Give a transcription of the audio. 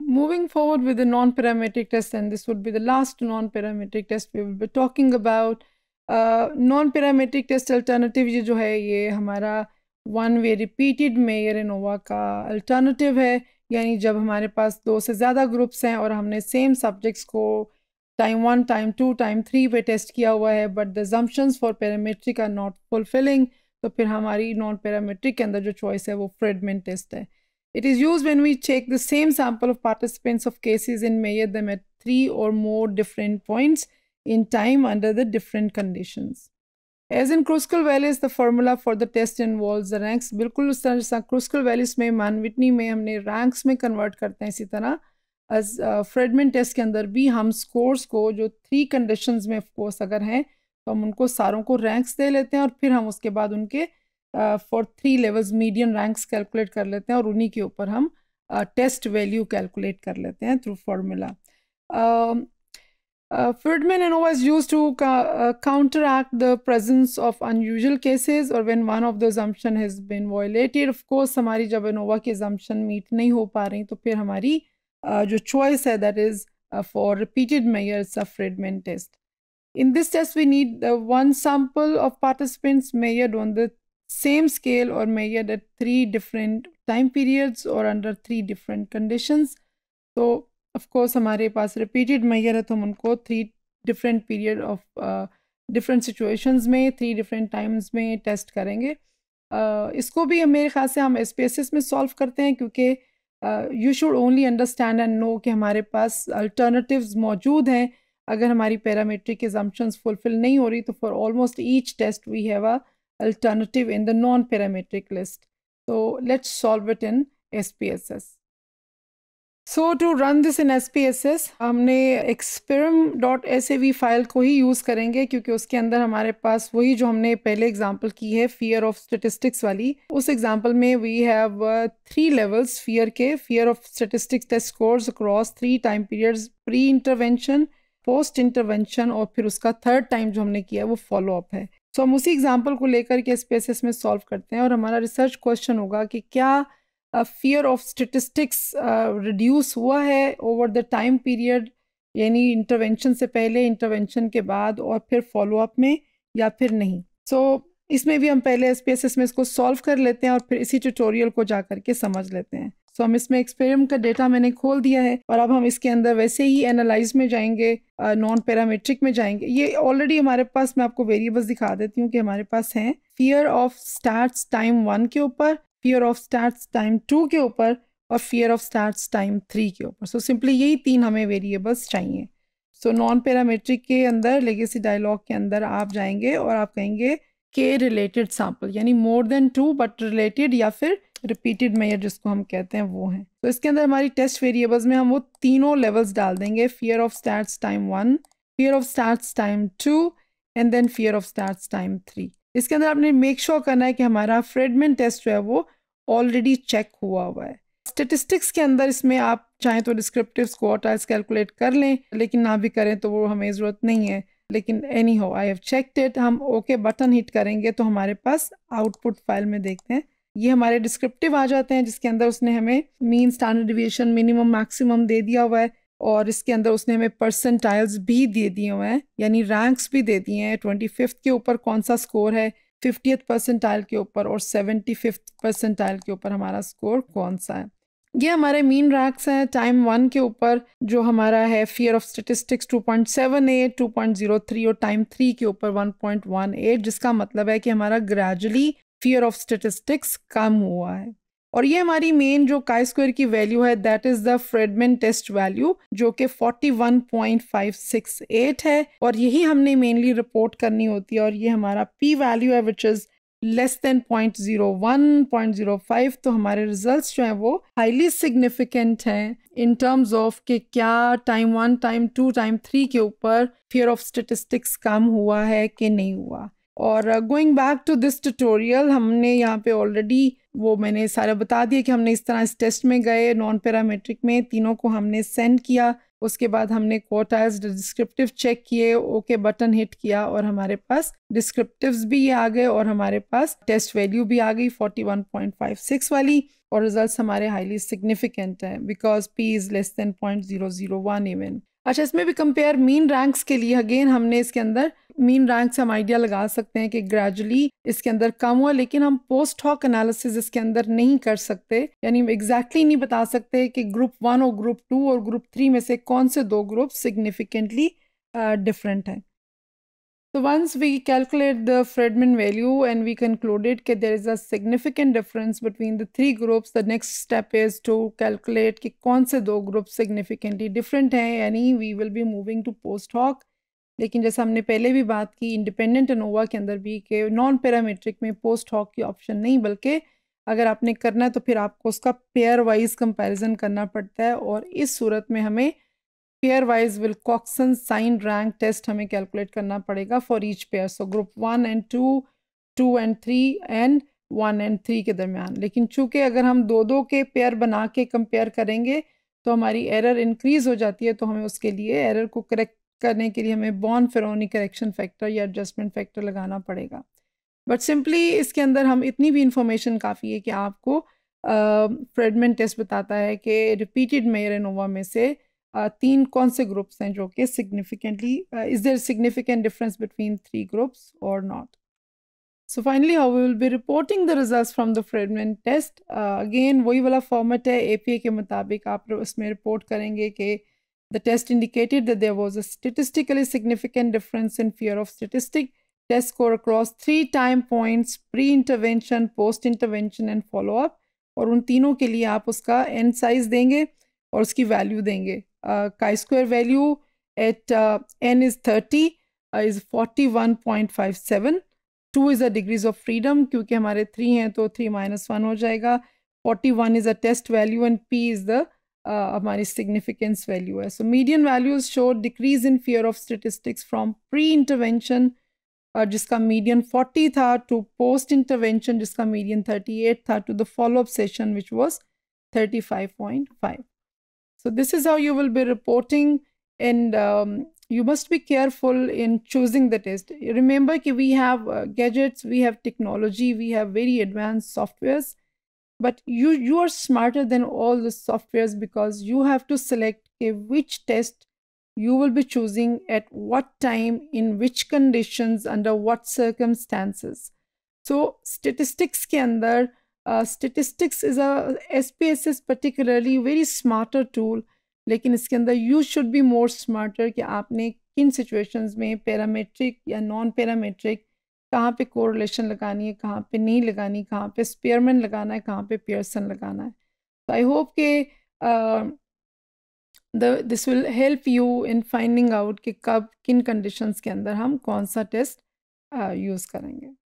Moving forward with the non-parametric test, and this would be the last non-parametric test we will be talking about. Non parametric test alternative ये जो है ये हमारा one way repeated measure ANOVA का alternative है यानी जब हमारे पास दो से ज़्यादा ग्रुप्स हैं और हमने सेम सब्जेक्ट्स को time one time two time three पे टेस्ट किया हुआ है but the assumptions for parametric are not fulfilling तो फिर हमारी नॉन पैरामेट्रिक के अंदर जो चॉइस है वो फ्रेडमेंट टेस्ट है It is used when we take the same sample of participants of cases and measure them at three or more different points in time under the different conditions. As in Kruskal values, the formula for the test involves the ranks. बिल्कुल उस तरह जैसा Kruskal values में मानविटनी में हमने ranks में convert करते हैं इसी तरह as फ्रेडमेंट uh, टेस्ट के अंदर भी हम scores को जो three conditions में of course अगर हैं तो हम उनको सारों को ranks दे लेते हैं और फिर हम उसके बाद उनके for three levels median ranks calculate कर लेते हैं और उन्हीं के ऊपर हम टेस्ट वैल्यू कैलकुलेट कर लेते हैं through formula Friedman and was use to counteract the presence of unusual cases और when one of the assumption has been violated of course हमारी जब इनोवा के एजम्पन मीट नहीं हो पा रही तो फिर हमारी uh, जो चॉइस है that is for repeated measures of Friedman test in this test we need one sample of participants measured on the same scale or measured at three different time periods or under three different conditions तो of course हमारे पास repeated measure है तो हम उनको three different period of different situations में three different times में test करेंगे uh, इसको भी मेरे ख्याल से हम स्पेसिस में सॉल्व करते हैं क्योंकि you should only understand and know कि हमारे पास अल्टरनेटिव मौजूद हैं अगर हमारी पैरामेट्रिक एग्जाम्पन्स फुलफिल नहीं हो रही तो for almost each test we have a alternative in the non-parametric list. So let's solve it in SPSS. So to run this in SPSS, हमने एक्सपेरम फाइल को ही यूज़ करेंगे क्योंकि उसके अंदर हमारे पास वही जो हमने पहले एग्जाम्पल की है फियर ऑफ स्टेटिस्टिक्स वाली उस एग्जाम्पल में we have three levels fear के fear of statistics test scores across three time periods pre intervention post intervention और फिर उसका थर्ड टाइम जो हमने किया वो फॉलो अप है सो हम उसी एग्जाम्पल को लेकर के स्पेसिस में सॉल्व करते हैं और हमारा रिसर्च क्वेश्चन होगा कि क्या फियर ऑफ स्टेटिस्टिक्स रिड्यूस हुआ है ओवर द टाइम पीरियड यानी इंटरवेंशन से पहले इंटरवेंशन के बाद और फिर फॉलोअप में या फिर नहीं सो so, इसमें भी हम पहले स्पेसिस में इसको सॉल्व कर लेते हैं और फिर इसी ट्यूटोरियल को जा करके समझ लेते हैं सो so, हम इसमें एक्सपेरिमेंट का डेटा मैंने खोल दिया है और अब हम इसके अंदर वैसे ही एनालाइज में जाएंगे नॉन पैरामेट्रिक में जाएंगे ये ऑलरेडी हमारे पास मैं आपको वेरिएबल्स दिखा देती हूँ कि हमारे पास हैं fear of start time one के ऊपर fear of start time two के ऊपर और fear of start time three के ऊपर सो सिंपली यही तीन हमें वेरिएबल्स चाहिए सो नॉन पैरामेट्रिक के अंदर लेगेसी डायलॉग के अंदर आप जाएंगे और आप कहेंगे के रिलेटेड सैम्पल यानी more than two but related या फिर रिपीटेड मेयर जिसको हम कहते हैं वो हैं तो इसके अंदर हमारी टेस्ट वेरिएबल्स में हम वो तीनों लेवल्स डाल देंगे fear of start time one fear of start time two and then fear of start time three इसके अंदर आपने मेक श्योर sure करना है कि हमारा फ्रेडमेंट टेस्ट जो है वो ऑलरेडी चेक हुआ हुआ है स्टेटिस्टिक्स के अंदर इसमें आप चाहें तो डिस्क्रिप्टिव क्वार्टाइल्स कैलकुलेट कर लें लेकिन ना भी करें तो वो हमें ज़रूरत नहीं है लेकिन anyhow I have checked it हम ओके बटन हिट करेंगे तो हमारे पास आउटपुट फाइल में देखते हैं ये हमारे डिस्क्रिप्टिव आ जाते हैं जिसके अंदर उसने हमें mean standard deviation minimum maximum दे दिया हुआ है और इसके अंदर उसने हमें परसेंटाइल्स भी दे दिए हुए हैं यानी रैंक्स भी दे दिए हैं ट्वेंटी फिफ्थ के ऊपर कौन सा स्कोर है फिफ्टी परसेंटाइल के ऊपर और सेवेंटी फिफ्थ परसेंटाइल के ऊपर हमारा स्कोर कौन सा है ये हमारे मीन रैंक्स हैं टाइम वन के ऊपर जो हमारा है फियर ऑफ स्टेटिस्टिक्स 2.78, 2.03 और टाइम थ्री के ऊपर 1.18 जिसका मतलब है कि हमारा ग्रेजुअली फियर ऑफ स्टेटिस्टिक्स कम हुआ है और ये हमारी मेन जो का स्क्वायर की वैल्यू है that is the Friedman test value जो कि 41.568 है और यही हमने मेनली रिपोर्ट करनी होती है और ये हमारा पी वैल्यू है which is less than point zero one point zero five तो हमारे रिजल्ट्स जो हैं वो हाईली सिग्निफिकेंट हैं इन टर्म्स ऑफ कि क्या time one time two time three के ऊपर फियर ऑफ स्टेटिस्टिक्स कम हुआ है कि नहीं हुआ और going back to this tutorial हमने यहाँ पे ऑलरेडी वो मैंने सारा बता दिया कि हमने इस तरह इस टेस्ट में गए नॉन पैरामेट्रिक में तीनों को हमने सेंड किया उसके बाद हमने क्वार्टाइल्स डिस्क्रिप्टिव चेक किए ओके बटन हिट किया और हमारे पास डिस्क्रिप्टिव्स भी आ गए और हमारे पास टेस्ट वैल्यू भी आ गई 41.56 वाली और रिजल्ट्स हमारे हाईली सिग्निफिकेंट हैं because P is less than point zero zero even अच्छा इसमें भी कंपेयर मीन रैंक्स के लिए अगेन हमने इसके अंदर मीन रैंक से हम आइडिया लगा सकते हैं कि ग्रेजुअली इसके अंदर कम हुआ लेकिन हम पोस्ट हॉक एनालिसिस इसके अंदर नहीं कर सकते यानी हम एग्जैक्टली exactly नहीं बता सकते कि ग्रुप वन और ग्रुप टू और ग्रुप थ्री में से कौन से दो ग्रुप सिग्निफिकेंटली डिफरेंट हैं तो once we calculate the Friedman value and we concluded कि there is a significant difference between the three groups the next step is to calculate कि कौन से दो ग्रुप सिग्निफिकेंटली डिफरेंट हैं यानी we will be moving to post hoc लेकिन जैसे हमने पहले भी बात की इंडिपेंडेंट अनोवा के अंदर भी कि नॉन पैरामेट्रिक में पोस्ट हॉक की ऑप्शन नहीं बल्कि अगर आपने करना है तो फिर आपको उसका पेयर वाइज कंपैरिजन करना पड़ता है और इस सूरत में हमें pairwise Wilcoxon sign rank test हमें कैलकुलेट करना पड़ेगा for each pair so group one and two two and three and one and three के दरमियान लेकिन चूंकि अगर हम दो दो के पेयर बना के कंपेयर करेंगे तो हमारी एरर इंक्रीज़ हो जाती है तो हमें उसके लिए एरर को करेक्ट करने के लिए हमें बॉन फेरोनी करेक्शन फैक्टर या एडजस्टमेंट फैक्टर लगाना पड़ेगा बट सिंपली इसके अंदर हम इतनी भी इंफॉर्मेशन काफ़ी है कि आपको फ्रेडमेंट uh, टेस्ट बताता है कि रिपीटेड मेयर एनोवा में से uh, तीन कौन से ग्रुप्स हैं जो कि significantly is there significant difference between three groups और not so finally how will be reporting the result from the Friedman test again वही वाला फॉर्मेट है ए के मुताबिक आप उसमें रिपोर्ट करेंगे कि The test indicated that there was a statistically significant difference in fear of statistic test score across three time points pre intervention, post intervention, and follow up. और उन तीनों के लिए आप उसका n size देंगे और उसकी वैल्यू देंगे chi square value at n is 30 uh, is 41.57 2 is the degrees of freedom क्योंकि हमारे थ्री हैं तो थ्री माइनस वन हो 41 Is the test value and p is the हमारी सिग्निफिकेंस वैल्यू है so median values show decreases in fear of statistics from pre intervention जिसका median 40 था to post intervention जिसका मीडियन 38 था to the follow-up session which was 35.5 so this is how you will be reporting and um, you must be careful in choosing the test remember we have uh, gadgets we have technology we have very advanced softwares but you you are smarter than all the softwares because you have to select okay, which test you will be choosing at what time in which conditions under what circumstances so statistics ke andar uh, statistics is a SPSS particularly very smarter tool Lekin iske अंदर you should be more smarter ki आपने किन situations mein parametric ya non-parametric कहाँ पे correlation लगानी है कहाँ पे नहीं लगानी कहाँ पे स्पेयरमैन लगाना है कहाँ पे पियर्सन लगाना है तो आई होप के this will help you in finding out कि कब किन कंडीशंस के अंदर हम कौन सा टेस्ट यूज़ करेंगे